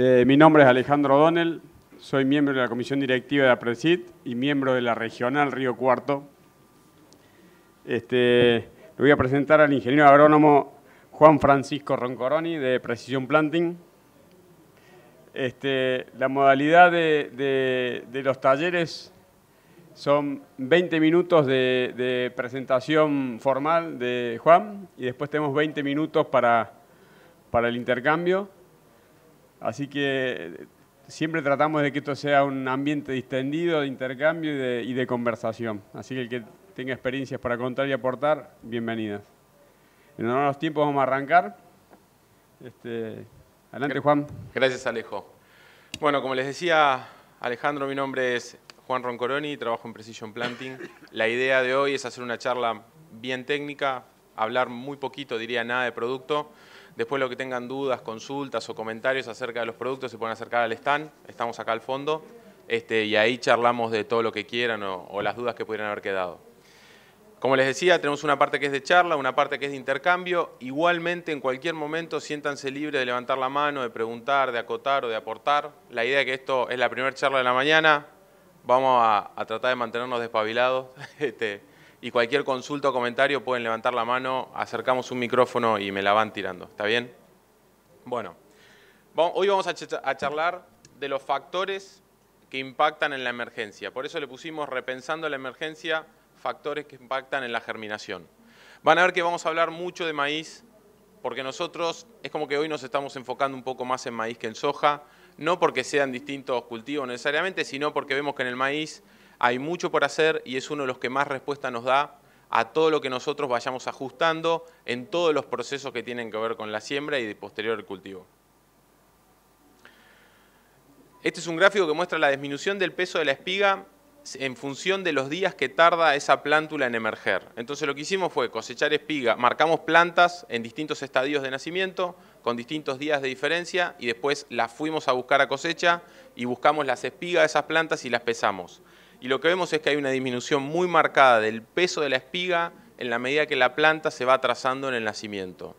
Eh, mi nombre es Alejandro O'Donnell, soy miembro de la Comisión Directiva de APRESID y miembro de la Regional Río Cuarto. Este, le voy a presentar al ingeniero agrónomo Juan Francisco Roncoroni de Precision Planting. Este, la modalidad de, los talleres son 20 minutos de, presentación formal de Juan y después tenemos 20 minutos para el intercambio. Así que eh, siempre tratamos de que esto sea un ambiente distendido, de intercambio y de, conversación. Así que el que tenga experiencias para contar y aportar, bienvenidas. En honor a los tiempos vamos a arrancar. Este, adelante, Juan. Gracias, Alejo. Bueno, como les decía Alejandro, mi nombre es Juan Roncoroni, trabajo en Precision Planting. La idea de hoy es hacer una charla bien técnica, hablar muy poquito, diría nada de producto, Después lo que tengan dudas, consultas o comentarios acerca de los productos se pueden acercar al stand, estamos acá al fondo, este, y ahí charlamos de todo lo que quieran o, las dudas que pudieran haber quedado. Como les decía, tenemos una parte que es de charla, una parte que es de intercambio. Igualmente, en cualquier momento, siéntanse libres de levantar la mano, de preguntar, de acotar o de aportar. La idea es que esto es la primera charla de la mañana. Vamos a, tratar de mantenernos despabilados. Este, y cualquier consulta o comentario pueden levantar la mano, acercamos un micrófono y me la van tirando. ¿Está bien? Bueno, hoy vamos a charlar de los factores que impactan en la emergencia. Por eso le pusimos, repensando la emergencia, factores que impactan en la germinación. Van a ver que vamos a hablar mucho de maíz, porque nosotros es como que hoy nos estamos enfocando un poco más en maíz que en soja, no porque sean distintos cultivos necesariamente, sino porque vemos que en el maíz hay mucho por hacer y es uno de los que más respuesta nos da a todo lo que nosotros vayamos ajustando en todos los procesos que tienen que ver con la siembra y de posterior cultivo. Este es un gráfico que muestra la disminución del peso de la espiga en función de los días que tarda esa plántula en emerger. Entonces lo que hicimos fue cosechar espiga, marcamos plantas en distintos estadios de nacimiento, con distintos días de diferencia, y después las fuimos a buscar a cosecha y buscamos las espigas de esas plantas y las pesamos y lo que vemos es que hay una disminución muy marcada del peso de la espiga en la medida que la planta se va trazando en el nacimiento.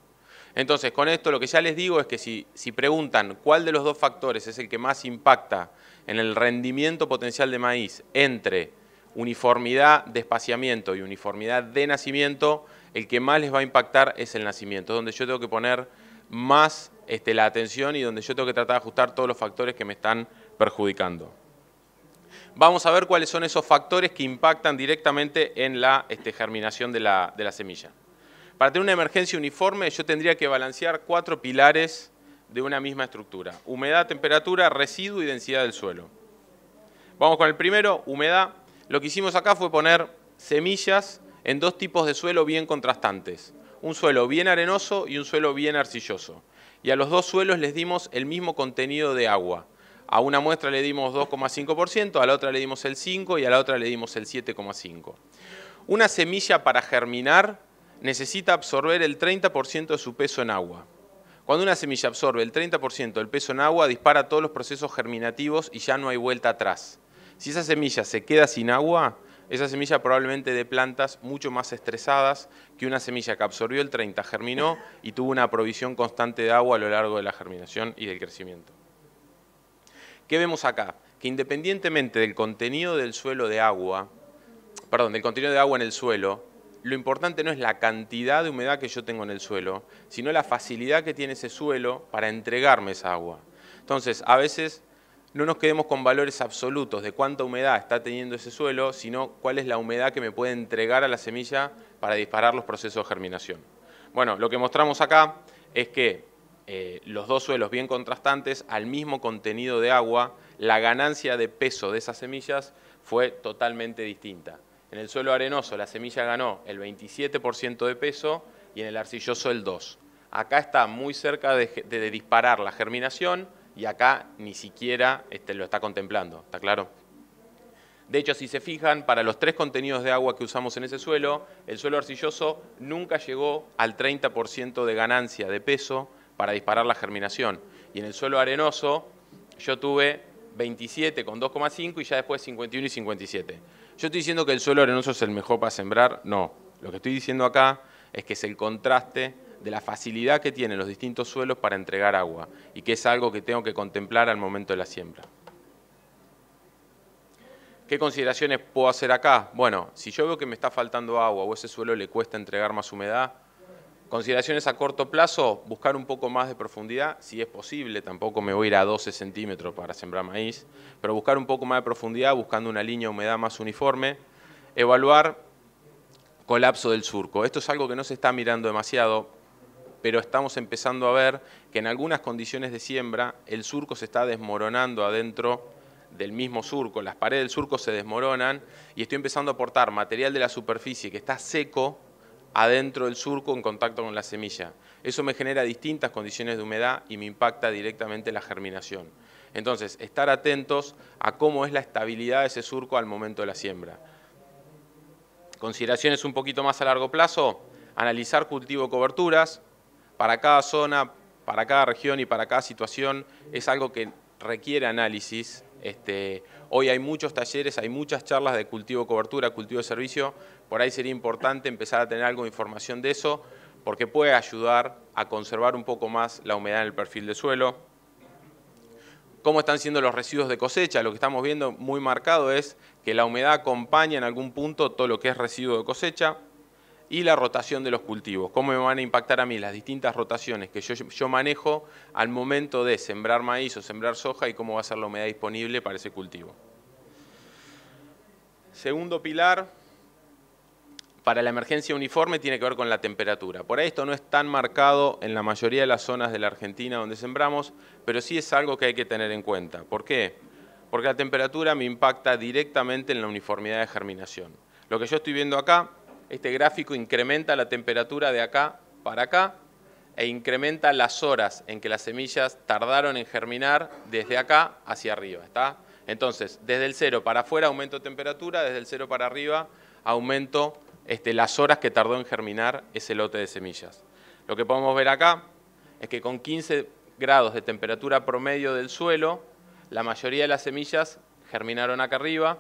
Entonces, con esto lo que ya les digo es que si, preguntan cuál de los dos factores es el que más impacta en el rendimiento potencial de maíz entre uniformidad de espaciamiento y uniformidad de nacimiento, el que más les va a impactar es el nacimiento, donde yo tengo que poner más este, la atención y donde yo tengo que tratar de ajustar todos los factores que me están perjudicando vamos a ver cuáles son esos factores que impactan directamente en la este, germinación de la, de la semilla. Para tener una emergencia uniforme yo tendría que balancear cuatro pilares de una misma estructura. Humedad, temperatura, residuo y densidad del suelo. Vamos con el primero, humedad. Lo que hicimos acá fue poner semillas en dos tipos de suelo bien contrastantes. Un suelo bien arenoso y un suelo bien arcilloso. Y a los dos suelos les dimos el mismo contenido de agua. A una muestra le dimos 2,5%, a la otra le dimos el 5% y a la otra le dimos el 7,5%. Una semilla para germinar necesita absorber el 30% de su peso en agua. Cuando una semilla absorbe el 30% del peso en agua, dispara todos los procesos germinativos y ya no hay vuelta atrás. Si esa semilla se queda sin agua, esa semilla probablemente de plantas mucho más estresadas que una semilla que absorbió el 30, germinó y tuvo una provisión constante de agua a lo largo de la germinación y del crecimiento. ¿Qué vemos acá? Que independientemente del contenido del suelo de agua, perdón, del contenido de agua en el suelo, lo importante no es la cantidad de humedad que yo tengo en el suelo, sino la facilidad que tiene ese suelo para entregarme esa agua. Entonces, a veces no nos quedemos con valores absolutos de cuánta humedad está teniendo ese suelo, sino cuál es la humedad que me puede entregar a la semilla para disparar los procesos de germinación. Bueno, lo que mostramos acá es que eh, los dos suelos bien contrastantes al mismo contenido de agua, la ganancia de peso de esas semillas fue totalmente distinta. En el suelo arenoso la semilla ganó el 27% de peso y en el arcilloso el 2%. Acá está muy cerca de, disparar la germinación y acá ni siquiera este, lo está contemplando, ¿está claro? De hecho, si se fijan, para los tres contenidos de agua que usamos en ese suelo, el suelo arcilloso nunca llegó al 30% de ganancia de peso, para disparar la germinación. Y en el suelo arenoso yo tuve 27 con 2,5 y ya después 51 y 57. Yo estoy diciendo que el suelo arenoso es el mejor para sembrar, no. Lo que estoy diciendo acá es que es el contraste de la facilidad que tienen los distintos suelos para entregar agua y que es algo que tengo que contemplar al momento de la siembra. ¿Qué consideraciones puedo hacer acá? Bueno, si yo veo que me está faltando agua o ese suelo le cuesta entregar más humedad, Consideraciones a corto plazo, buscar un poco más de profundidad, si es posible, tampoco me voy a ir a 12 centímetros para sembrar maíz, pero buscar un poco más de profundidad buscando una línea de humedad más uniforme, evaluar colapso del surco. Esto es algo que no se está mirando demasiado, pero estamos empezando a ver que en algunas condiciones de siembra el surco se está desmoronando adentro del mismo surco, las paredes del surco se desmoronan y estoy empezando a aportar material de la superficie que está seco adentro del surco en contacto con la semilla. Eso me genera distintas condiciones de humedad y me impacta directamente la germinación. Entonces, estar atentos a cómo es la estabilidad de ese surco al momento de la siembra. Consideraciones un poquito más a largo plazo, analizar cultivo coberturas para cada zona, para cada región y para cada situación es algo que requiere análisis. Este, Hoy hay muchos talleres, hay muchas charlas de cultivo cobertura, cultivo de servicio. Por ahí sería importante empezar a tener algo de información de eso porque puede ayudar a conservar un poco más la humedad en el perfil de suelo. Cómo están siendo los residuos de cosecha. Lo que estamos viendo muy marcado es que la humedad acompaña en algún punto todo lo que es residuo de cosecha y la rotación de los cultivos. ¿Cómo me van a impactar a mí las distintas rotaciones que yo, manejo al momento de sembrar maíz o sembrar soja y cómo va a ser la humedad disponible para ese cultivo? Segundo pilar, para la emergencia uniforme tiene que ver con la temperatura. Por ahí esto no es tan marcado en la mayoría de las zonas de la Argentina donde sembramos, pero sí es algo que hay que tener en cuenta. ¿Por qué? Porque la temperatura me impacta directamente en la uniformidad de germinación. Lo que yo estoy viendo acá este gráfico incrementa la temperatura de acá para acá e incrementa las horas en que las semillas tardaron en germinar desde acá hacia arriba. ¿está? Entonces, desde el cero para afuera aumento temperatura, desde el cero para arriba aumento este, las horas que tardó en germinar ese lote de semillas. Lo que podemos ver acá es que con 15 grados de temperatura promedio del suelo, la mayoría de las semillas germinaron acá arriba,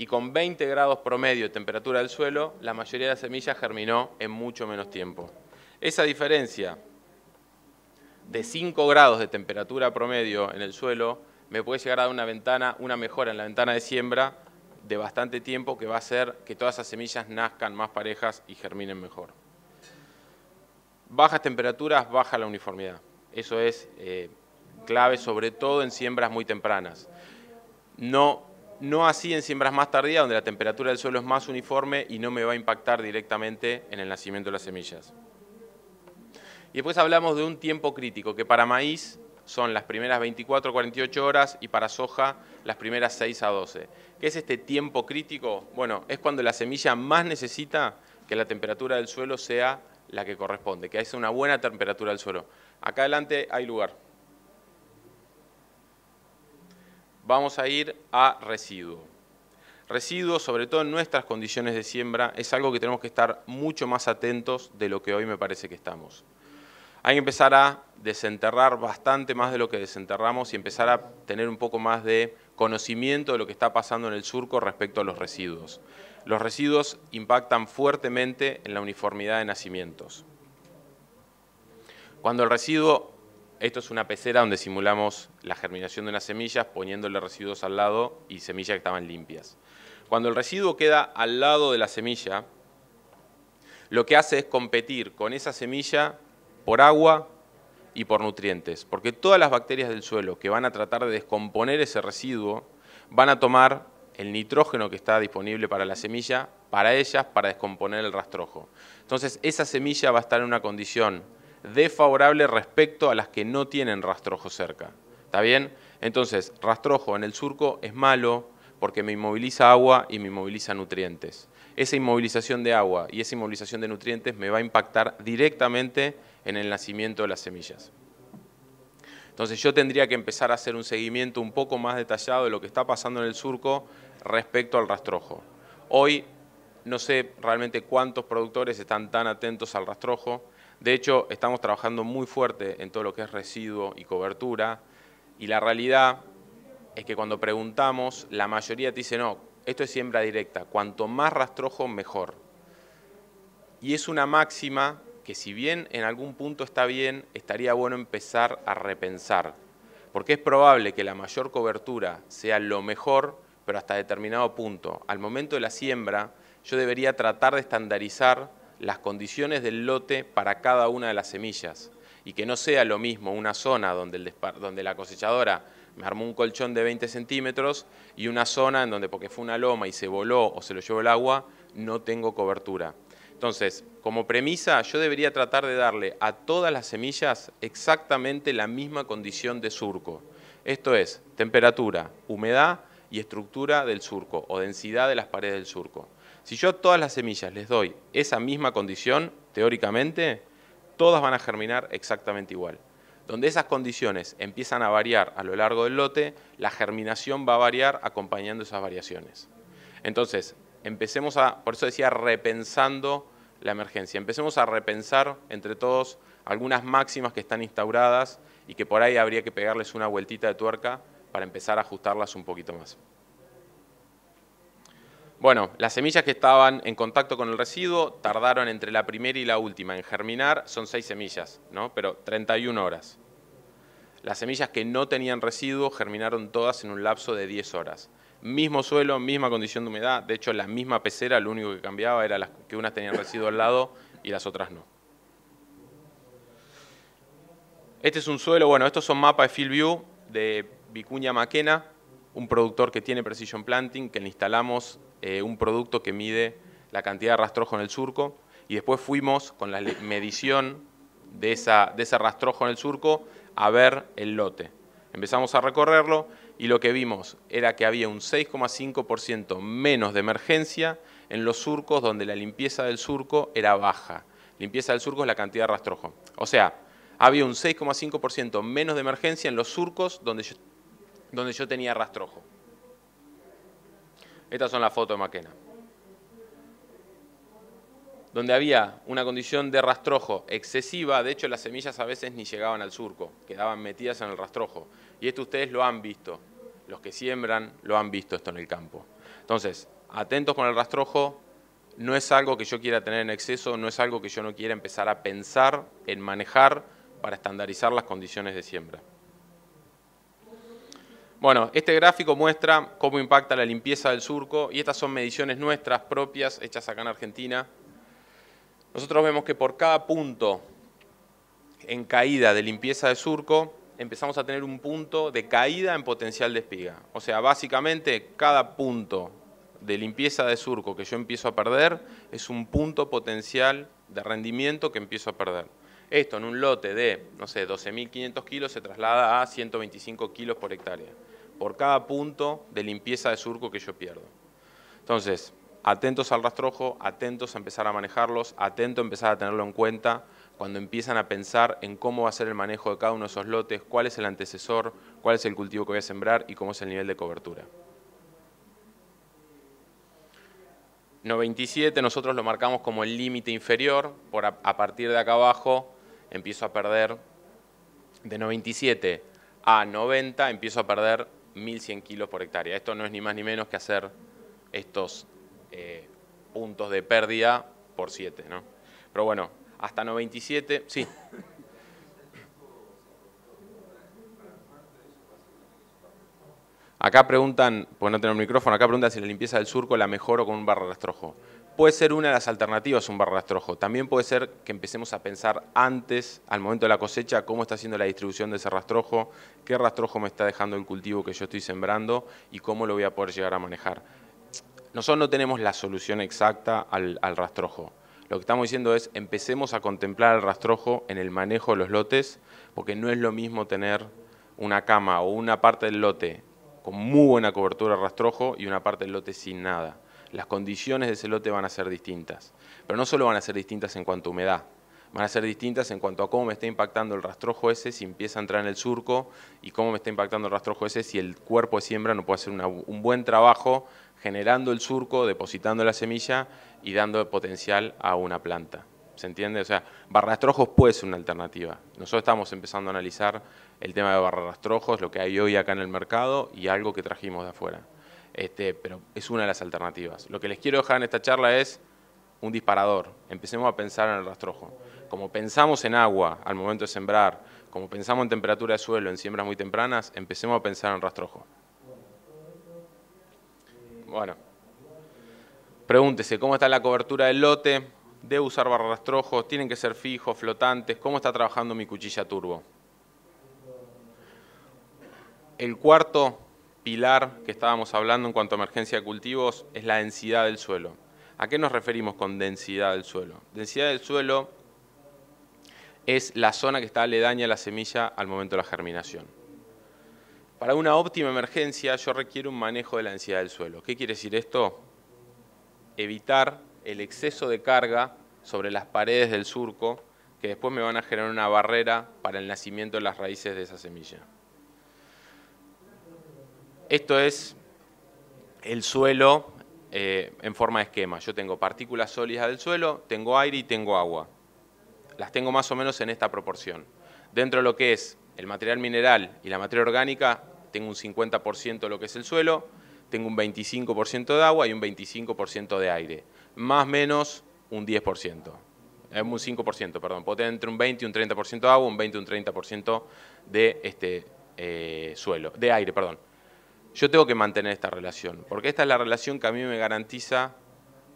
y con 20 grados promedio de temperatura del suelo, la mayoría de las semillas germinó en mucho menos tiempo. Esa diferencia de 5 grados de temperatura promedio en el suelo me puede llegar a dar una ventana, una mejora en la ventana de siembra de bastante tiempo que va a hacer que todas las semillas nazcan más parejas y germinen mejor. Bajas temperaturas, baja la uniformidad. Eso es eh, clave sobre todo en siembras muy tempranas. No no así en siembras más tardías, donde la temperatura del suelo es más uniforme y no me va a impactar directamente en el nacimiento de las semillas. Y después hablamos de un tiempo crítico, que para maíz son las primeras 24 a 48 horas y para soja las primeras 6 a 12. ¿Qué es este tiempo crítico? Bueno, es cuando la semilla más necesita que la temperatura del suelo sea la que corresponde, que haya una buena temperatura del suelo. Acá adelante hay lugar. vamos a ir a residuo. Residuos, sobre todo en nuestras condiciones de siembra, es algo que tenemos que estar mucho más atentos de lo que hoy me parece que estamos. Hay que empezar a desenterrar bastante más de lo que desenterramos y empezar a tener un poco más de conocimiento de lo que está pasando en el surco respecto a los residuos. Los residuos impactan fuertemente en la uniformidad de nacimientos. Cuando el residuo esto es una pecera donde simulamos la germinación de unas semillas poniéndole residuos al lado y semillas que estaban limpias. Cuando el residuo queda al lado de la semilla, lo que hace es competir con esa semilla por agua y por nutrientes, porque todas las bacterias del suelo que van a tratar de descomponer ese residuo van a tomar el nitrógeno que está disponible para la semilla, para ellas, para descomponer el rastrojo. Entonces, esa semilla va a estar en una condición desfavorable respecto a las que no tienen rastrojo cerca. ¿Está bien? Entonces, rastrojo en el surco es malo porque me inmoviliza agua y me inmoviliza nutrientes. Esa inmovilización de agua y esa inmovilización de nutrientes me va a impactar directamente en el nacimiento de las semillas. Entonces yo tendría que empezar a hacer un seguimiento un poco más detallado de lo que está pasando en el surco respecto al rastrojo. Hoy no sé realmente cuántos productores están tan atentos al rastrojo, de hecho, estamos trabajando muy fuerte en todo lo que es residuo y cobertura y la realidad es que cuando preguntamos, la mayoría te dice, no, esto es siembra directa, cuanto más rastrojo, mejor. Y es una máxima que si bien en algún punto está bien, estaría bueno empezar a repensar, porque es probable que la mayor cobertura sea lo mejor, pero hasta determinado punto. Al momento de la siembra, yo debería tratar de estandarizar las condiciones del lote para cada una de las semillas y que no sea lo mismo una zona donde, la cosechadora me armó un colchón de 20 centímetros y una zona en donde porque fue una loma y se voló o se lo llevó el agua, no tengo cobertura. Entonces, como premisa, yo debería tratar de darle a todas las semillas exactamente la misma condición de surco. Esto es, temperatura, humedad y estructura del surco o densidad de las paredes del surco. Si yo a todas las semillas les doy esa misma condición, teóricamente, todas van a germinar exactamente igual. Donde esas condiciones empiezan a variar a lo largo del lote, la germinación va a variar acompañando esas variaciones. Entonces, empecemos a, por eso decía, repensando la emergencia. Empecemos a repensar entre todos algunas máximas que están instauradas y que por ahí habría que pegarles una vueltita de tuerca para empezar a ajustarlas un poquito más. Bueno, las semillas que estaban en contacto con el residuo tardaron entre la primera y la última en germinar, son seis semillas, ¿no? pero 31 horas. Las semillas que no tenían residuo germinaron todas en un lapso de 10 horas. Mismo suelo, misma condición de humedad, de hecho la misma pecera, lo único que cambiaba era las, que unas tenían residuo al lado y las otras no. Este es un suelo, bueno, estos son mapas de field view de Vicuña Maquena, un productor que tiene Precision Planting, que le instalamos eh, un producto que mide la cantidad de rastrojo en el surco y después fuimos con la medición de, ese rastrojo en el surco a ver el lote. Empezamos a recorrerlo y lo que vimos era que había un 6,5% menos de emergencia en los surcos donde la limpieza del surco era baja. Limpieza del surco es la cantidad de rastrojo. O sea, había un 6,5% menos de emergencia en los surcos donde yo tenía rastrojo. Estas son las fotos de Maquena. Donde había una condición de rastrojo excesiva, de hecho las semillas a veces ni llegaban al surco, quedaban metidas en el rastrojo. Y esto ustedes lo han visto, los que siembran lo han visto esto en el campo. Entonces, atentos con el rastrojo, no es algo que yo quiera tener en exceso, no es algo que yo no quiera empezar a pensar en manejar para estandarizar las condiciones de siembra. Bueno, este gráfico muestra cómo impacta la limpieza del surco y estas son mediciones nuestras propias hechas acá en Argentina. Nosotros vemos que por cada punto en caída de limpieza de surco empezamos a tener un punto de caída en potencial de espiga. O sea, básicamente cada punto de limpieza de surco que yo empiezo a perder es un punto potencial de rendimiento que empiezo a perder. Esto en un lote de, no sé, 12.500 kilos se traslada a 125 kilos por hectárea por cada punto de limpieza de surco que yo pierdo. Entonces, atentos al rastrojo, atentos a empezar a manejarlos, atento a empezar a tenerlo en cuenta cuando empiezan a pensar en cómo va a ser el manejo de cada uno de esos lotes, cuál es el antecesor, cuál es el cultivo que voy a sembrar y cómo es el nivel de cobertura. 97 nosotros lo marcamos como el límite inferior, por a, partir de acá abajo empiezo a perder, de 97 a 90 empiezo a perder 1.100 kilos por hectárea. Esto no es ni más ni menos que hacer estos eh, puntos de pérdida por 7, ¿no? Pero bueno, hasta 97, sí. Acá preguntan, pues no tenemos micrófono, acá preguntan si la limpieza del surco la mejoro con un barra rastrojo puede ser una de las alternativas un barrastrojo. También puede ser que empecemos a pensar antes, al momento de la cosecha, cómo está haciendo la distribución de ese rastrojo, qué rastrojo me está dejando el cultivo que yo estoy sembrando y cómo lo voy a poder llegar a manejar. Nosotros no tenemos la solución exacta al, al rastrojo. Lo que estamos diciendo es empecemos a contemplar el rastrojo en el manejo de los lotes, porque no es lo mismo tener una cama o una parte del lote con muy buena cobertura de rastrojo y una parte del lote sin nada las condiciones de ese lote van a ser distintas. Pero no solo van a ser distintas en cuanto a humedad, van a ser distintas en cuanto a cómo me está impactando el rastrojo ese si empieza a entrar en el surco y cómo me está impactando el rastrojo ese si el cuerpo de siembra no puede hacer un buen trabajo generando el surco, depositando la semilla y dando potencial a una planta. ¿Se entiende? O sea, barrastrojos puede ser una alternativa. Nosotros estamos empezando a analizar el tema de barrastrojos, lo que hay hoy acá en el mercado y algo que trajimos de afuera. Este, pero es una de las alternativas. Lo que les quiero dejar en esta charla es un disparador. Empecemos a pensar en el rastrojo. Como pensamos en agua al momento de sembrar, como pensamos en temperatura de suelo en siembras muy tempranas, empecemos a pensar en rastrojo. Bueno, pregúntese cómo está la cobertura del lote, debo usar barra rastrojos? tienen que ser fijos, flotantes, cómo está trabajando mi cuchilla turbo. El cuarto pilar que estábamos hablando en cuanto a emergencia de cultivos es la densidad del suelo. ¿A qué nos referimos con densidad del suelo? Densidad del suelo es la zona que está aledaña a la semilla al momento de la germinación. Para una óptima emergencia yo requiero un manejo de la densidad del suelo. ¿Qué quiere decir esto? Evitar el exceso de carga sobre las paredes del surco que después me van a generar una barrera para el nacimiento de las raíces de esa semilla. Esto es el suelo eh, en forma de esquema. Yo tengo partículas sólidas del suelo, tengo aire y tengo agua. Las tengo más o menos en esta proporción. Dentro de lo que es el material mineral y la materia orgánica, tengo un 50% de lo que es el suelo, tengo un 25% de agua y un 25% de aire. Más o menos un 10%. Eh, un 5%, perdón. Puedo tener entre un 20 y un 30% de agua, un 20 y un 30% de este, eh, suelo, de aire, perdón yo tengo que mantener esta relación, porque esta es la relación que a mí me garantiza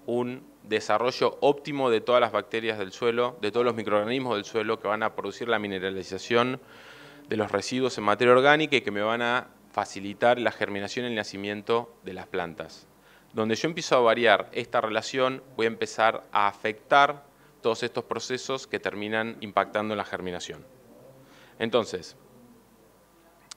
un desarrollo óptimo de todas las bacterias del suelo, de todos los microorganismos del suelo que van a producir la mineralización de los residuos en materia orgánica y que me van a facilitar la germinación y el nacimiento de las plantas. Donde yo empiezo a variar esta relación, voy a empezar a afectar todos estos procesos que terminan impactando en la germinación. Entonces,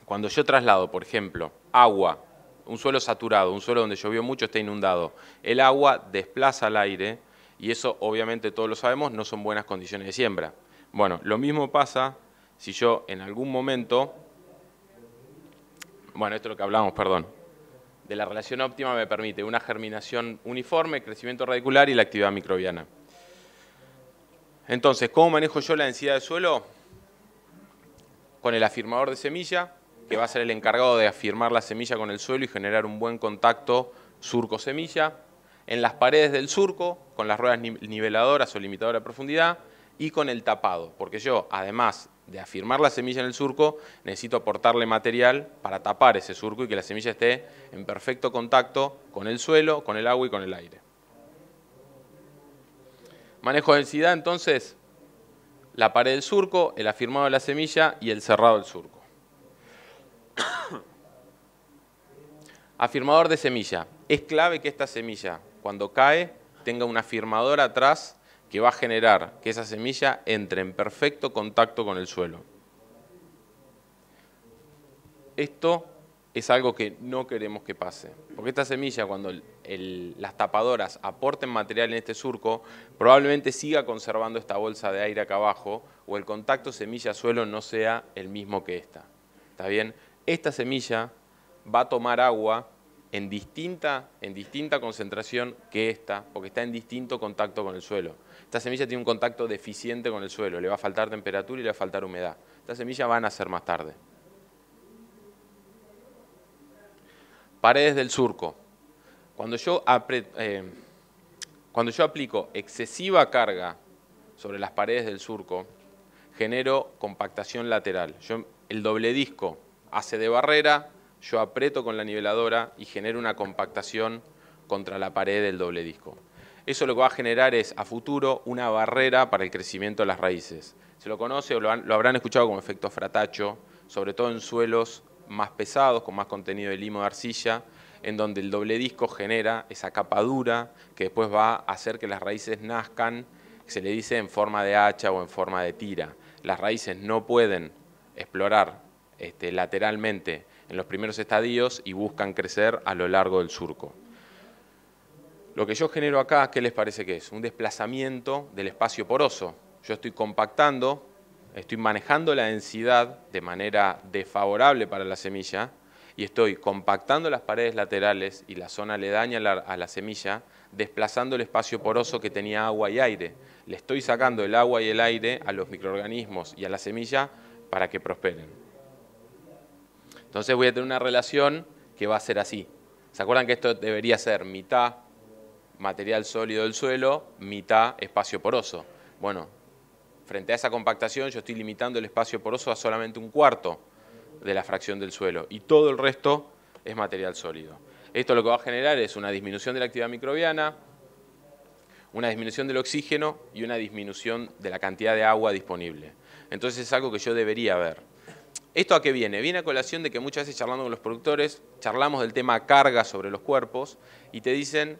cuando yo traslado, por ejemplo, agua, un suelo saturado, un suelo donde llovió mucho está inundado, el agua desplaza el aire y eso obviamente todos lo sabemos, no son buenas condiciones de siembra. Bueno, lo mismo pasa si yo en algún momento, bueno, esto es lo que hablamos, perdón, de la relación óptima me permite una germinación uniforme, crecimiento radicular y la actividad microbiana. Entonces, ¿cómo manejo yo la densidad de suelo? Con el afirmador de semilla, que va a ser el encargado de afirmar la semilla con el suelo y generar un buen contacto surco-semilla, en las paredes del surco, con las ruedas niveladoras o limitadoras de profundidad, y con el tapado, porque yo, además de afirmar la semilla en el surco, necesito aportarle material para tapar ese surco y que la semilla esté en perfecto contacto con el suelo, con el agua y con el aire. Manejo de densidad, entonces, la pared del surco, el afirmado de la semilla y el cerrado del surco. Afirmador de semilla. Es clave que esta semilla, cuando cae, tenga una afirmadora atrás que va a generar que esa semilla entre en perfecto contacto con el suelo. Esto es algo que no queremos que pase, porque esta semilla cuando las tapadoras aporten material en este surco, probablemente siga conservando esta bolsa de aire acá abajo o el contacto semilla-suelo no sea el mismo que esta. ¿Está bien? esta semilla va a tomar agua en distinta, en distinta concentración que esta, porque está en distinto contacto con el suelo. Esta semilla tiene un contacto deficiente con el suelo, le va a faltar temperatura y le va a faltar humedad. Esta semilla va a nacer más tarde. Paredes del surco. Eh, cuando yo, aplico excesiva carga sobre las paredes del surco, genero compactación lateral. Yo, el doble disco hace de barrera, yo aprieto con la niveladora y genero una compactación contra la pared del doble disco. Eso lo que va a generar es, a futuro, una barrera para el crecimiento de las raíces. Se lo conoce o lo, habrán escuchado como efecto fratacho, sobre todo en suelos más pesados, con más contenido de limo de arcilla, en donde el doble disco genera esa capa dura que después va a hacer que las raíces nazcan, se le dice en forma de hacha o en forma de tira. Las raíces no pueden explorar este, lateralmente en los primeros estadios y buscan crecer a lo largo del surco. Lo que yo genero acá, ¿qué les parece que es? Un desplazamiento del espacio poroso. Yo estoy compactando, estoy manejando la densidad de manera desfavorable para la semilla y estoy compactando las paredes laterales y la zona aledaña a la semilla, desplazando el espacio poroso que tenía agua y aire. Le estoy sacando el agua y el aire a los microorganismos y a la semilla para que prosperen. Entonces voy a tener una relación que va a ser así. ¿Se acuerdan que esto debería ser mitad material sólido del suelo, mitad espacio poroso? Bueno, frente a esa compactación yo estoy limitando el espacio poroso a solamente un cuarto de la fracción del suelo y todo el resto es material sólido. Esto lo que va a generar es una disminución de la actividad microbiana, una disminución del oxígeno y una disminución de la cantidad de agua disponible. Entonces es algo que yo debería ver. ¿Esto a qué viene? Viene a colación de que muchas veces charlando con los productores, charlamos del tema carga sobre los cuerpos y te dicen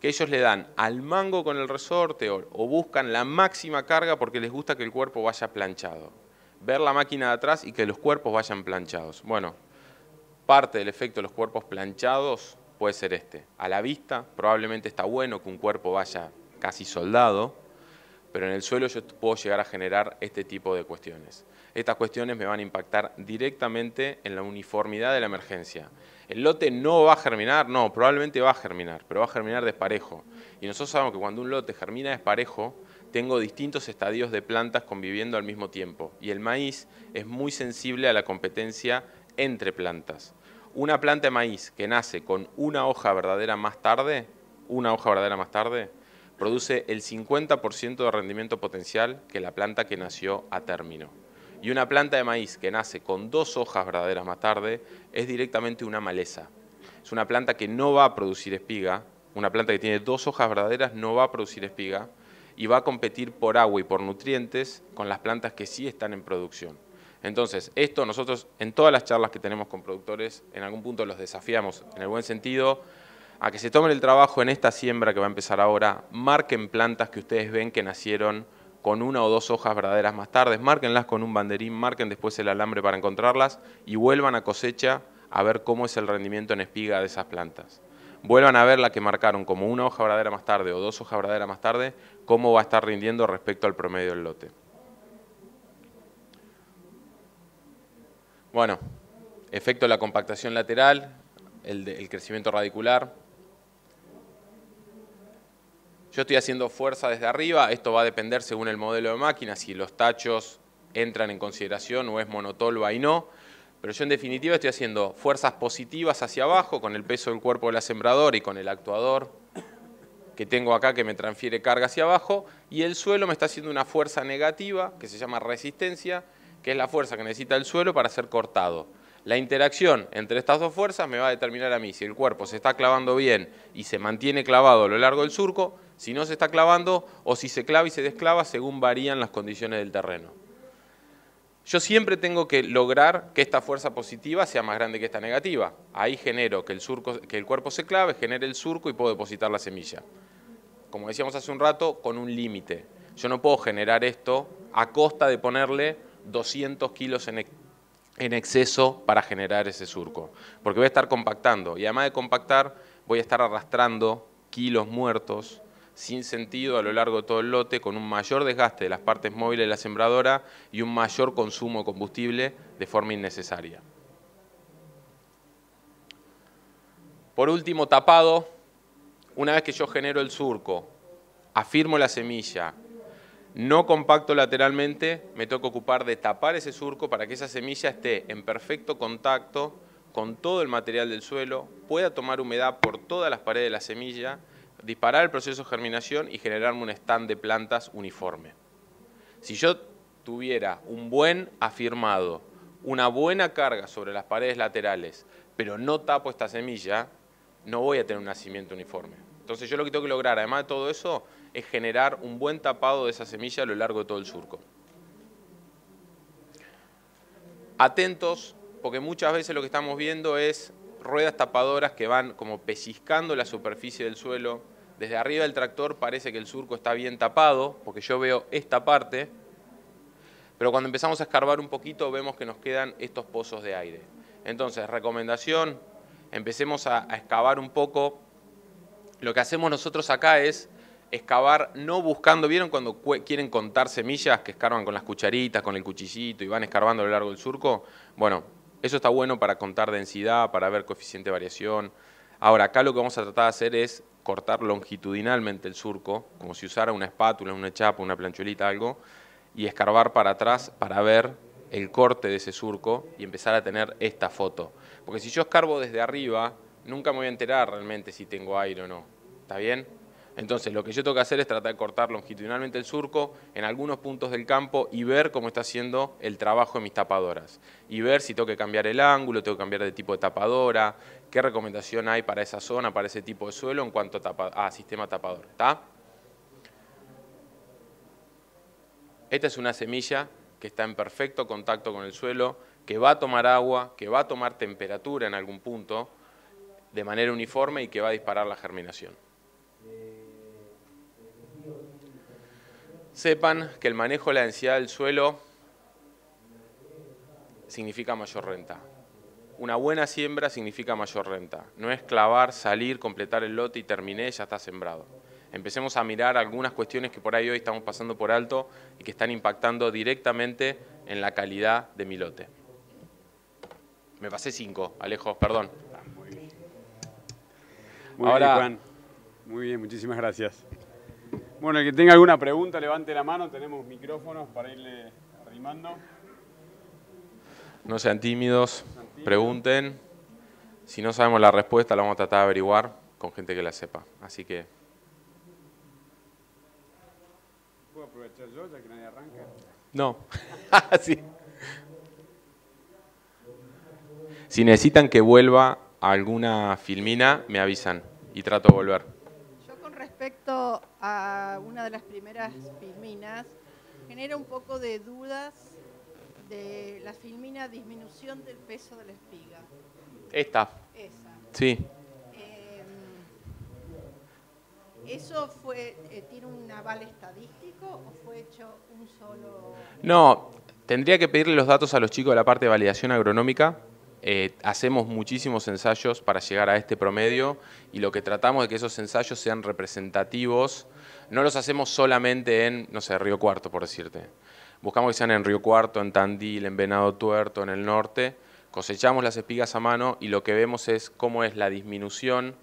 que ellos le dan al mango con el resorte o, buscan la máxima carga porque les gusta que el cuerpo vaya planchado. Ver la máquina de atrás y que los cuerpos vayan planchados. Bueno, parte del efecto de los cuerpos planchados puede ser este. A la vista probablemente está bueno que un cuerpo vaya casi soldado, pero en el suelo yo puedo llegar a generar este tipo de cuestiones estas cuestiones me van a impactar directamente en la uniformidad de la emergencia. El lote no va a germinar, no, probablemente va a germinar, pero va a germinar desparejo. Y nosotros sabemos que cuando un lote germina desparejo, tengo distintos estadios de plantas conviviendo al mismo tiempo. Y el maíz es muy sensible a la competencia entre plantas. Una planta de maíz que nace con una hoja verdadera más tarde, una hoja verdadera más tarde, produce el 50% de rendimiento potencial que la planta que nació a término. Y una planta de maíz que nace con dos hojas verdaderas más tarde es directamente una maleza. Es una planta que no va a producir espiga, una planta que tiene dos hojas verdaderas no va a producir espiga y va a competir por agua y por nutrientes con las plantas que sí están en producción. Entonces, esto nosotros en todas las charlas que tenemos con productores, en algún punto los desafiamos, en el buen sentido, a que se tomen el trabajo en esta siembra que va a empezar ahora, marquen plantas que ustedes ven que nacieron con una o dos hojas verdaderas más tarde, márquenlas con un banderín, marquen después el alambre para encontrarlas y vuelvan a cosecha a ver cómo es el rendimiento en espiga de esas plantas. Vuelvan a ver la que marcaron como una hoja verdadera más tarde o dos hojas verdaderas más tarde, cómo va a estar rindiendo respecto al promedio del lote. Bueno, efecto de la compactación lateral, el crecimiento radicular, yo estoy haciendo fuerza desde arriba, esto va a depender según el modelo de máquina, si los tachos entran en consideración o es monotolva y no, pero yo en definitiva estoy haciendo fuerzas positivas hacia abajo con el peso del cuerpo del la y con el actuador que tengo acá que me transfiere carga hacia abajo y el suelo me está haciendo una fuerza negativa que se llama resistencia, que es la fuerza que necesita el suelo para ser cortado. La interacción entre estas dos fuerzas me va a determinar a mí si el cuerpo se está clavando bien y se mantiene clavado a lo largo del surco, si no se está clavando o si se clava y se desclava según varían las condiciones del terreno. Yo siempre tengo que lograr que esta fuerza positiva sea más grande que esta negativa. Ahí genero que el, surco, que el cuerpo se clave, genere el surco y puedo depositar la semilla. Como decíamos hace un rato, con un límite. Yo no puedo generar esto a costa de ponerle 200 kilos en, en exceso para generar ese surco. Porque voy a estar compactando. Y además de compactar, voy a estar arrastrando kilos muertos sin sentido a lo largo de todo el lote, con un mayor desgaste de las partes móviles de la sembradora y un mayor consumo de combustible de forma innecesaria. Por último, tapado, una vez que yo genero el surco, afirmo la semilla, no compacto lateralmente, me toca ocupar de tapar ese surco para que esa semilla esté en perfecto contacto con todo el material del suelo, pueda tomar humedad por todas las paredes de la semilla disparar el proceso de germinación y generarme un stand de plantas uniforme. Si yo tuviera un buen afirmado, una buena carga sobre las paredes laterales, pero no tapo esta semilla, no voy a tener un nacimiento uniforme. Entonces yo lo que tengo que lograr, además de todo eso, es generar un buen tapado de esa semilla a lo largo de todo el surco. Atentos, porque muchas veces lo que estamos viendo es ruedas tapadoras que van como pesiscando la superficie del suelo. Desde arriba del tractor parece que el surco está bien tapado, porque yo veo esta parte, pero cuando empezamos a escarbar un poquito vemos que nos quedan estos pozos de aire. Entonces, recomendación, empecemos a, excavar un poco. Lo que hacemos nosotros acá es excavar no buscando, ¿vieron cuando quieren contar semillas que escarban con las cucharitas, con el cuchillito y van escarbando a lo largo del surco? Bueno, eso está bueno para contar densidad, para ver coeficiente de variación. Ahora, acá lo que vamos a tratar de hacer es cortar longitudinalmente el surco, como si usara una espátula, una chapa, una planchuelita, algo, y escarbar para atrás para ver el corte de ese surco y empezar a tener esta foto. Porque si yo escarbo desde arriba, nunca me voy a enterar realmente si tengo aire o no. ¿Está bien? Entonces, lo que yo tengo que hacer es tratar de cortar longitudinalmente el surco en algunos puntos del campo y ver cómo está haciendo el trabajo de mis tapadoras. Y ver si tengo que cambiar el ángulo, tengo que cambiar de tipo de tapadora, qué recomendación hay para esa zona, para ese tipo de suelo en cuanto a, sistema tapador. ¿Está? Esta es una semilla que está en perfecto contacto con el suelo, que va a tomar agua, que va a tomar temperatura en algún punto de manera uniforme y que va a disparar la germinación. sepan que el manejo de la densidad del suelo significa mayor renta. Una buena siembra significa mayor renta. No es clavar, salir, completar el lote y terminé, ya está sembrado. Empecemos a mirar algunas cuestiones que por ahí hoy estamos pasando por alto y que están impactando directamente en la calidad de mi lote. Me pasé cinco, Alejo, perdón. Muy bien, Muy bien, muchísimas gracias. Bueno, el que tenga alguna pregunta, levante la mano, tenemos micrófonos para irle arrimando. No sean tímidos, pregunten. Si no sabemos la respuesta, la vamos a tratar de averiguar con gente que la sepa. Así que... ¿Puedo aprovechar yo ya que nadie arranca? No, sí. Si necesitan que vuelva alguna filmina, me avisan y trato de volver. Yo con respecto a una de las primeras filminas, genera un poco de dudas de la filmina disminución del peso de la espiga. Esta. Esa. Sí. Eh, ¿Eso fue, eh, tiene un aval estadístico o fue hecho un solo...? No, tendría que pedirle los datos a los chicos de la parte de validación agronómica, eh, hacemos muchísimos ensayos para llegar a este promedio y lo que tratamos es que esos ensayos sean representativos. No los hacemos solamente en, no sé, Río Cuarto, por decirte. Buscamos que sean en Río Cuarto, en Tandil, en Venado Tuerto, en el norte. Cosechamos las espigas a mano y lo que vemos es cómo es la disminución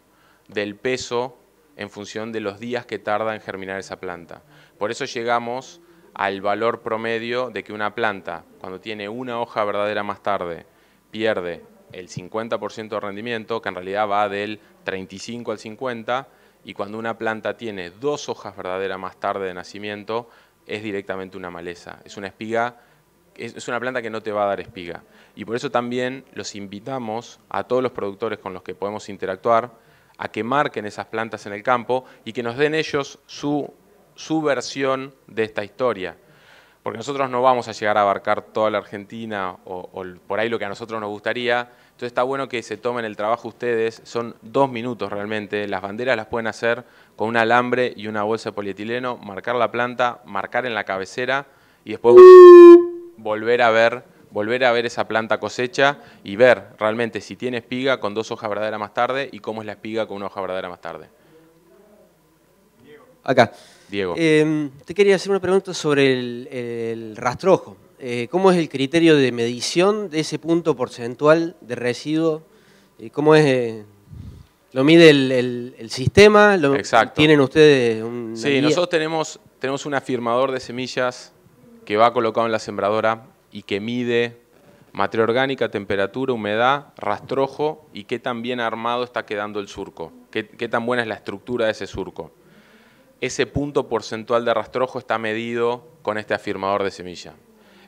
del peso en función de los días que tarda en germinar esa planta. Por eso llegamos al valor promedio de que una planta, cuando tiene una hoja verdadera más tarde, pierde el 50% de rendimiento, que en realidad va del 35 al 50, y cuando una planta tiene dos hojas verdaderas más tarde de nacimiento, es directamente una maleza. Es una espiga, es una planta que no te va a dar espiga. Y por eso también los invitamos a todos los productores con los que podemos interactuar a que marquen esas plantas en el campo y que nos den ellos su, su versión de esta historia porque nosotros no vamos a llegar a abarcar toda la Argentina o, por ahí lo que a nosotros nos gustaría. Entonces está bueno que se tomen el trabajo ustedes, son dos minutos realmente, las banderas las pueden hacer con un alambre y una bolsa de polietileno, marcar la planta, marcar en la cabecera y después volver a ver volver a ver esa planta cosecha y ver realmente si tiene espiga con dos hojas verdaderas más tarde y cómo es la espiga con una hoja verdadera más tarde. Acá. Em, te quería hacer una pregunta sobre el, rastrojo. Eh, ¿Cómo es el criterio de medición de ese punto porcentual de residuo? Eh, ¿Cómo es...? Eh, ¿Lo mide el, sistema? ¿Tienen ustedes un...? Sí, nosotros tenemos, tenemos un afirmador de semillas que va colocado en la sembradora y que mide materia orgánica, temperatura, humedad, rastrojo y qué tan bien armado está quedando el surco, qué tan buena es la estructura de ese surco ese punto porcentual de rastrojo está medido con este afirmador de semilla.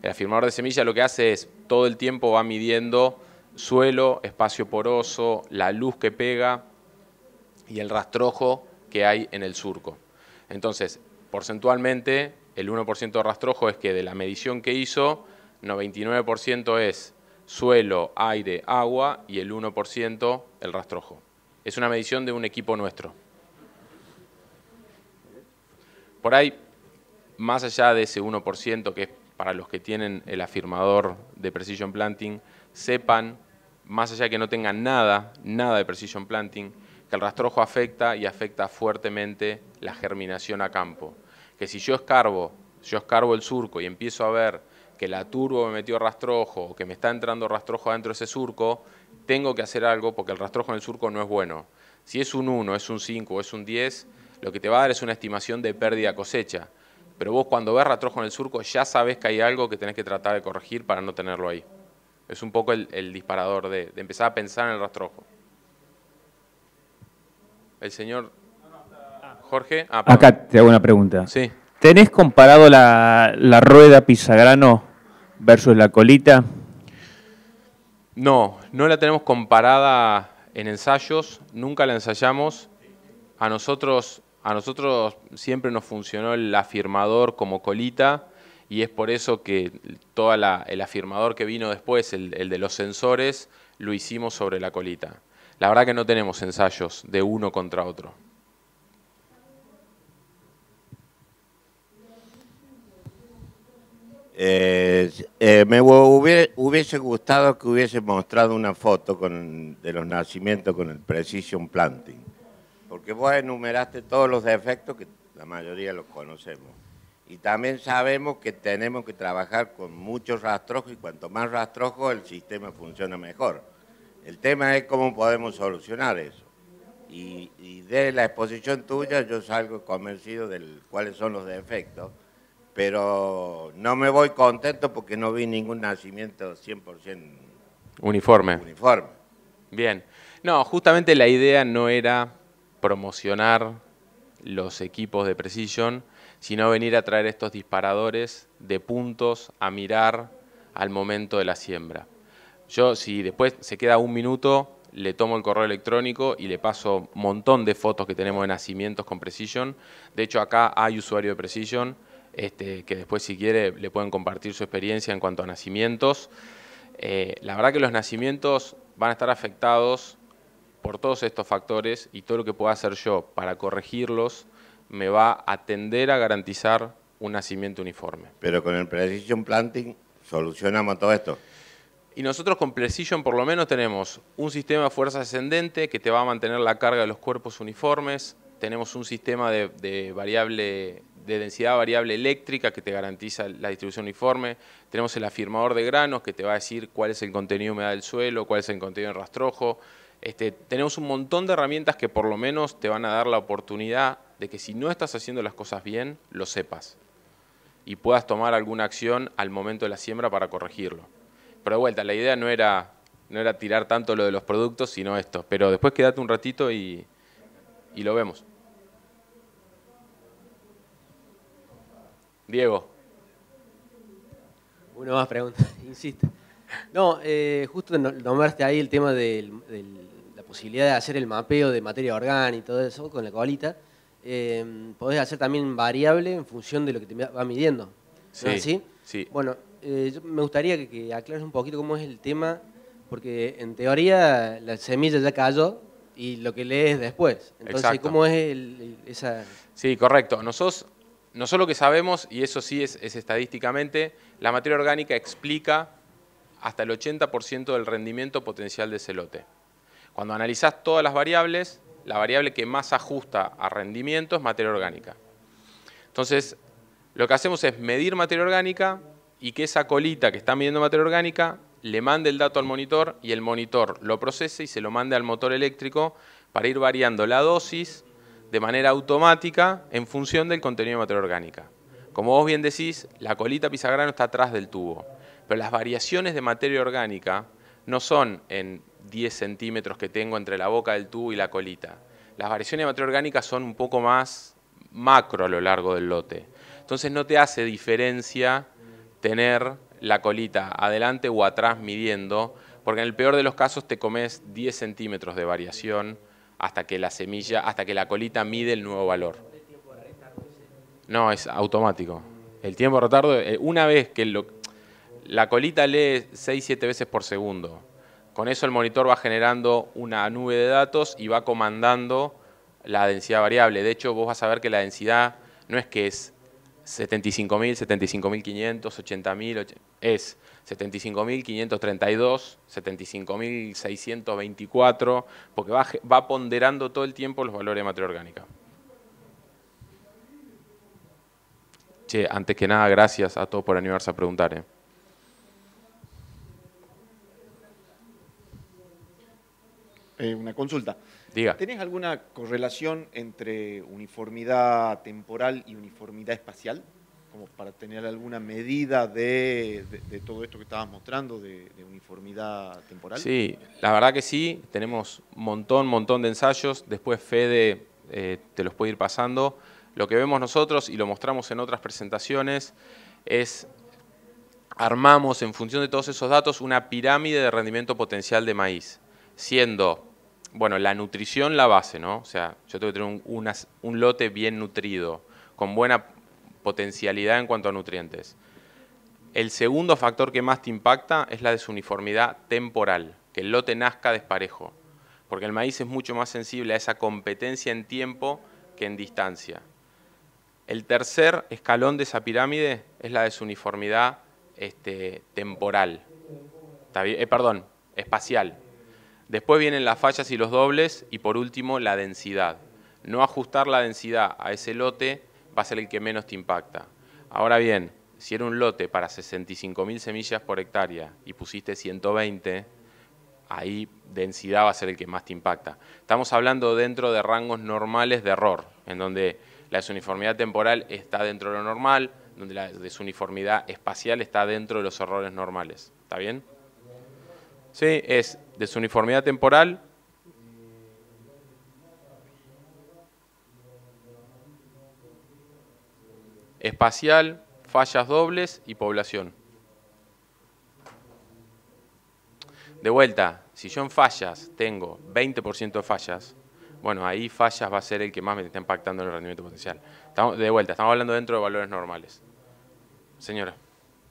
El afirmador de semilla lo que hace es, todo el tiempo va midiendo suelo, espacio poroso, la luz que pega y el rastrojo que hay en el surco. Entonces, porcentualmente, el 1% de rastrojo es que de la medición que hizo, 99% es suelo, aire, agua y el 1% el rastrojo. Es una medición de un equipo nuestro por ahí, más allá de ese 1% que es para los que tienen el afirmador de Precision Planting, sepan, más allá de que no tengan nada, nada de Precision Planting, que el rastrojo afecta y afecta fuertemente la germinación a campo. Que si yo escarbo, yo escarbo el surco y empiezo a ver que la turbo me metió rastrojo o que me está entrando rastrojo dentro de ese surco, tengo que hacer algo porque el rastrojo en el surco no es bueno. Si es un 1, es un 5 o es un 10, lo que te va a dar es una estimación de pérdida cosecha. Pero vos cuando ves rastrojo en el surco ya sabes que hay algo que tenés que tratar de corregir para no tenerlo ahí. Es un poco el, disparador de, empezar a pensar en el rastrojo. El señor Jorge. Ah, Acá te hago una pregunta. Sí. ¿Tenés comparado la, la rueda pisagrano versus la colita? No, no la tenemos comparada en ensayos, nunca la ensayamos. A nosotros a nosotros siempre nos funcionó el afirmador como colita y es por eso que todo el afirmador que vino después, el, de los sensores, lo hicimos sobre la colita. La verdad que no tenemos ensayos de uno contra otro. Eh, eh, me hubiese gustado que hubiese mostrado una foto de los nacimientos con el Precision Planting que vos enumeraste todos los defectos que la mayoría los conocemos. Y también sabemos que tenemos que trabajar con muchos rastrojos y cuanto más rastrojos el sistema funciona mejor. El tema es cómo podemos solucionar eso. Y, de la exposición tuya yo salgo convencido de cuáles son los defectos, pero no me voy contento porque no vi ningún nacimiento 100% uniforme. uniforme. Bien. No, justamente la idea no era promocionar los equipos de Precision, sino venir a traer estos disparadores de puntos a mirar al momento de la siembra. Yo, si después se queda un minuto, le tomo el correo electrónico y le paso un montón de fotos que tenemos de nacimientos con Precision. De hecho, acá hay usuario de Precision, este, que después si quiere le pueden compartir su experiencia en cuanto a nacimientos. Eh, la verdad que los nacimientos van a estar afectados por todos estos factores y todo lo que pueda hacer yo para corregirlos me va a atender a garantizar un nacimiento uniforme. Pero con el Precision Planting solucionamos todo esto. Y nosotros con Precision por lo menos tenemos un sistema de fuerza ascendente que te va a mantener la carga de los cuerpos uniformes, tenemos un sistema de, variable de densidad variable eléctrica que te garantiza la distribución uniforme, tenemos el afirmador de granos que te va a decir cuál es el contenido de humedad del suelo, cuál es el contenido de rastrojo, este, tenemos un montón de herramientas que por lo menos te van a dar la oportunidad de que si no estás haciendo las cosas bien, lo sepas y puedas tomar alguna acción al momento de la siembra para corregirlo. Pero de vuelta, la idea no era, no era tirar tanto lo de los productos, sino esto. Pero después quédate un ratito y, lo vemos. Diego. Una más pregunta, insiste. No, eh, justo nombraste ahí el tema de la posibilidad de hacer el mapeo de materia orgánica y todo eso con la colita. Em, podés hacer también variable en función de lo que te va midiendo. Sí, Bueno, eh, me gustaría que, aclares un poquito cómo es el tema, porque en teoría la semilla ya cayó y lo que lees después. Entonces, ¿cómo es esa...? Sí, correcto. Nosotros, nosotros lo que sabemos, y eso sí es estadísticamente, la materia orgánica explica hasta el 80% del rendimiento potencial de ese lote. Cuando analizás todas las variables, la variable que más ajusta a rendimiento es materia orgánica. Entonces, lo que hacemos es medir materia orgánica y que esa colita que está midiendo materia orgánica le mande el dato al monitor y el monitor lo procese y se lo mande al motor eléctrico para ir variando la dosis de manera automática en función del contenido de materia orgánica. Como vos bien decís, la colita pizagrano está atrás del tubo. Pero las variaciones de materia orgánica no son en 10 centímetros que tengo entre la boca del tubo y la colita. Las variaciones de materia orgánica son un poco más macro a lo largo del lote. Entonces no te hace diferencia tener la colita adelante o atrás midiendo, porque en el peor de los casos te comes 10 centímetros de variación hasta que la semilla, hasta que la colita mide el nuevo valor. No, es automático. El tiempo de retardo, eh, una vez que lo, la colita lee 6-7 veces por segundo. Con eso el monitor va generando una nube de datos y va comandando la densidad variable. De hecho, vos vas a ver que la densidad no es que es 75.000, 75.500, 80.000, es 75.532, 75.624, porque va, ponderando todo el tiempo los valores de materia orgánica. Che, antes que nada, gracias a todos por animarse a preguntar. Eh. Eh, una consulta. Diga. ¿Tenés alguna correlación entre uniformidad temporal y uniformidad espacial? Como para tener alguna medida de, todo esto que estabas mostrando, de, uniformidad temporal. Sí, la verdad que sí. Tenemos un montón, montón de ensayos. Después Fede eh, te los puede ir pasando. Lo que vemos nosotros y lo mostramos en otras presentaciones es armamos en función de todos esos datos una pirámide de rendimiento potencial de maíz siendo, bueno, la nutrición la base, ¿no? O sea, yo tengo que tener un, un lote bien nutrido, con buena potencialidad en cuanto a nutrientes. El segundo factor que más te impacta es la desuniformidad temporal, que el lote nazca desparejo, porque el maíz es mucho más sensible a esa competencia en tiempo que en distancia. El tercer escalón de esa pirámide es la desuniformidad este, temporal, eh, perdón, espacial. Después vienen las fallas y los dobles y por último la densidad. No ajustar la densidad a ese lote va a ser el que menos te impacta. Ahora bien, si era un lote para 65.000 semillas por hectárea y pusiste 120, ahí densidad va a ser el que más te impacta. Estamos hablando dentro de rangos normales de error, en donde la desuniformidad temporal está dentro de lo normal, donde la desuniformidad espacial está dentro de los errores normales. ¿Está bien? Sí, es de uniformidad temporal espacial, fallas dobles y población. De vuelta, si yo en fallas tengo 20% de fallas, bueno, ahí fallas va a ser el que más me está impactando en el rendimiento potencial. Estamos, de vuelta, estamos hablando dentro de valores normales. Señora.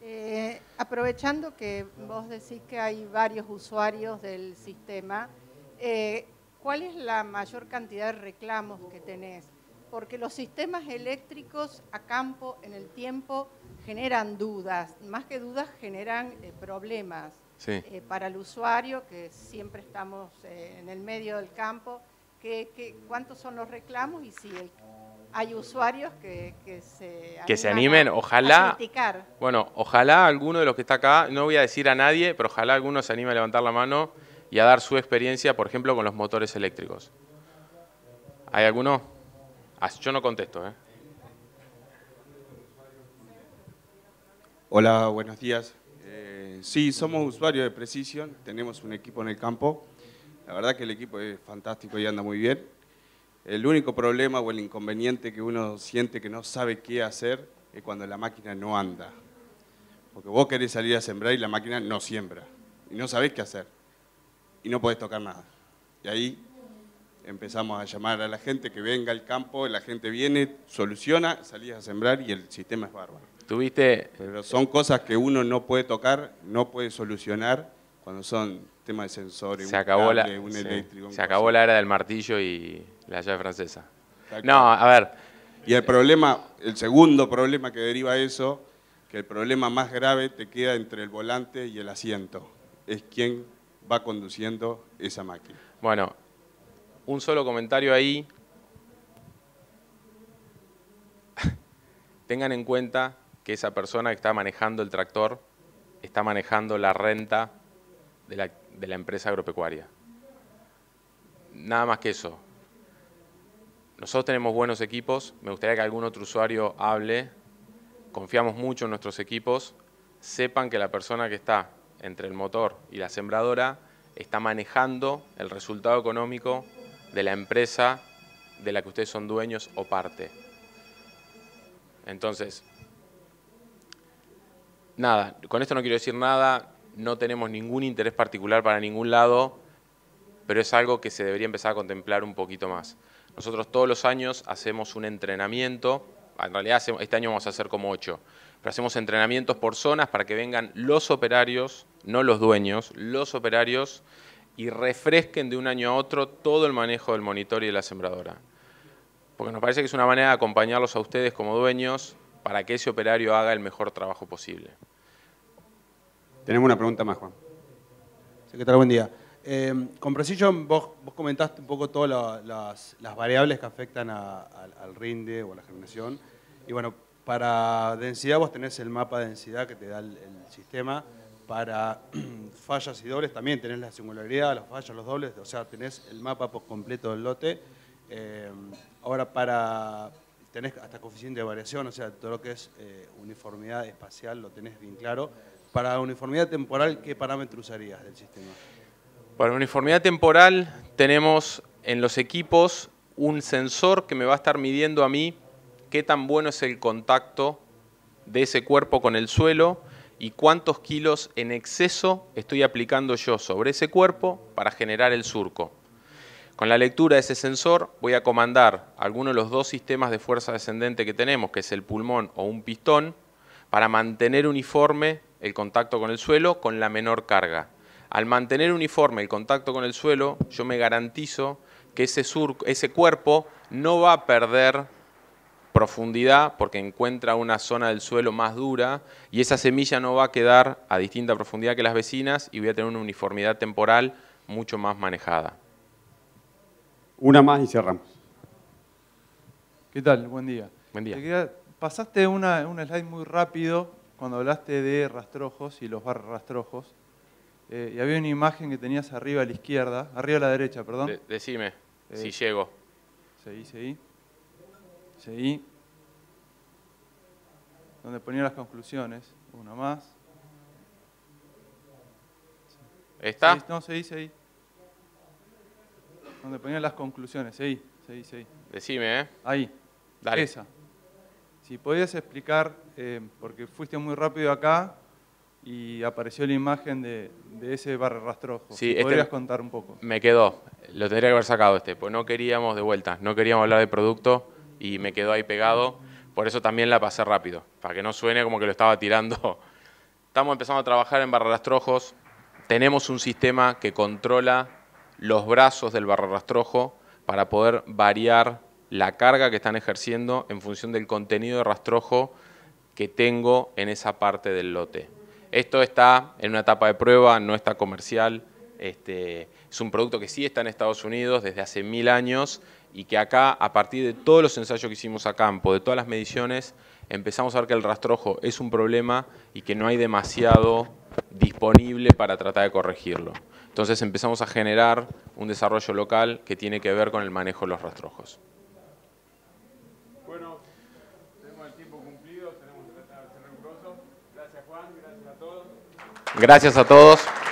Eh, Aprovechando que vos decís que hay varios usuarios del sistema, eh, ¿cuál es la mayor cantidad de reclamos que tenés? Porque los sistemas eléctricos a campo en el tiempo generan dudas, más que dudas generan eh, problemas eh, para el usuario, que siempre estamos en el medio del campo. cuántos son los reclamos y si el hay usuarios que, se, que se animen. ojalá. Bueno, ojalá alguno de los que está acá, no voy a decir a nadie, pero ojalá alguno se anime a levantar la mano y a dar su experiencia, por ejemplo, con los motores eléctricos. ¿Hay alguno? Ah, yo no contesto, ¿eh? Hola, buenos días. Eh, sí, somos usuarios de Precision, tenemos un equipo en el campo. La verdad que el equipo es fantástico y anda muy bien. El único problema o el inconveniente que uno siente que no sabe qué hacer es cuando la máquina no anda. Porque vos querés salir a sembrar y la máquina no siembra. Y no sabés qué hacer. Y no podés tocar nada. Y ahí empezamos a llamar a la gente que venga al campo, la gente viene, soluciona, salís a sembrar y el sistema es bárbaro. Tuviste... Pero son cosas que uno no puede tocar, no puede solucionar, cuando son temas de sensores, un acabó eléctrico. se acabó la era del martillo y la llave francesa. No, a ver. Y el problema, el segundo problema que deriva eso, que el problema más grave te queda entre el volante y el asiento. Es quién va conduciendo esa máquina. Bueno, un solo comentario ahí. Tengan en cuenta que esa persona que está manejando el tractor está manejando la renta de la empresa agropecuaria. Nada más que eso nosotros tenemos buenos equipos, me gustaría que algún otro usuario hable, confiamos mucho en nuestros equipos, sepan que la persona que está entre el motor y la sembradora está manejando el resultado económico de la empresa de la que ustedes son dueños o parte. Entonces, nada, con esto no quiero decir nada, no tenemos ningún interés particular para ningún lado, pero es algo que se debería empezar a contemplar un poquito más. Nosotros todos los años hacemos un entrenamiento, en realidad este año vamos a hacer como ocho, pero hacemos entrenamientos por zonas para que vengan los operarios, no los dueños, los operarios y refresquen de un año a otro todo el manejo del monitor y de la sembradora. Porque nos parece que es una manera de acompañarlos a ustedes como dueños para que ese operario haga el mejor trabajo posible. Tenemos una pregunta más, Juan. secretario Buen día. Em, con Precision vos, comentaste un poco todas las, variables que afectan al rinde o a la germinación. Y bueno, para densidad vos tenés el mapa de densidad que te da el, sistema. Para fallas y dobles también tenés la singularidad, las fallas, los dobles. O sea, tenés el mapa por completo del lote. Em, ahora para tenés hasta coeficiente de variación, o sea, todo lo que es eh, uniformidad espacial lo tenés bien claro. Para uniformidad temporal, ¿qué parámetro usarías del sistema? Para uniformidad temporal tenemos en los equipos un sensor que me va a estar midiendo a mí qué tan bueno es el contacto de ese cuerpo con el suelo y cuántos kilos en exceso estoy aplicando yo sobre ese cuerpo para generar el surco. Con la lectura de ese sensor voy a comandar alguno de los dos sistemas de fuerza descendente que tenemos, que es el pulmón o un pistón, para mantener uniforme el contacto con el suelo con la menor carga. Al mantener uniforme el contacto con el suelo, yo me garantizo que ese, ese cuerpo no va a perder profundidad porque encuentra una zona del suelo más dura y esa semilla no va a quedar a distinta profundidad que las vecinas y voy a tener una uniformidad temporal mucho más manejada. Una más y cerramos. ¿Qué tal? Buen día. Buen día. pasaste un slide muy rápido cuando hablaste de rastrojos y los bar rastrojos. Eh, y había una imagen que tenías arriba a la izquierda, arriba a la derecha, perdón. decime, eh, si llego. Seguí, seguí. Seguí. Donde ponía las conclusiones. Una más. ¿Está? No no, seguí, seguí. Donde ponía las conclusiones, seguí, seguí, seguí. Decime, ¿eh? Ahí. Dale. Esa. Si podías explicar, eh, porque fuiste muy rápido acá, y apareció la imagen de, ese barra rastrojo. Este contar un poco? Me quedó, lo tendría que haber sacado este, pues no queríamos de vuelta, no queríamos hablar de producto y me quedó ahí pegado, por eso también la pasé rápido, para que no suene como que lo estaba tirando. Estamos empezando a trabajar en rastrojos, tenemos un sistema que controla los brazos del rastrojo para poder variar la carga que están ejerciendo en función del contenido de rastrojo que tengo en esa parte del lote. Esto está en una etapa de prueba, no está comercial. Este, es un producto que sí está en Estados Unidos desde hace mil años y que acá, a partir de todos los ensayos que hicimos a campo, de todas las mediciones, empezamos a ver que el rastrojo es un problema y que no hay demasiado disponible para tratar de corregirlo. Entonces empezamos a generar un desarrollo local que tiene que ver con el manejo de los rastrojos. Gracias a todos.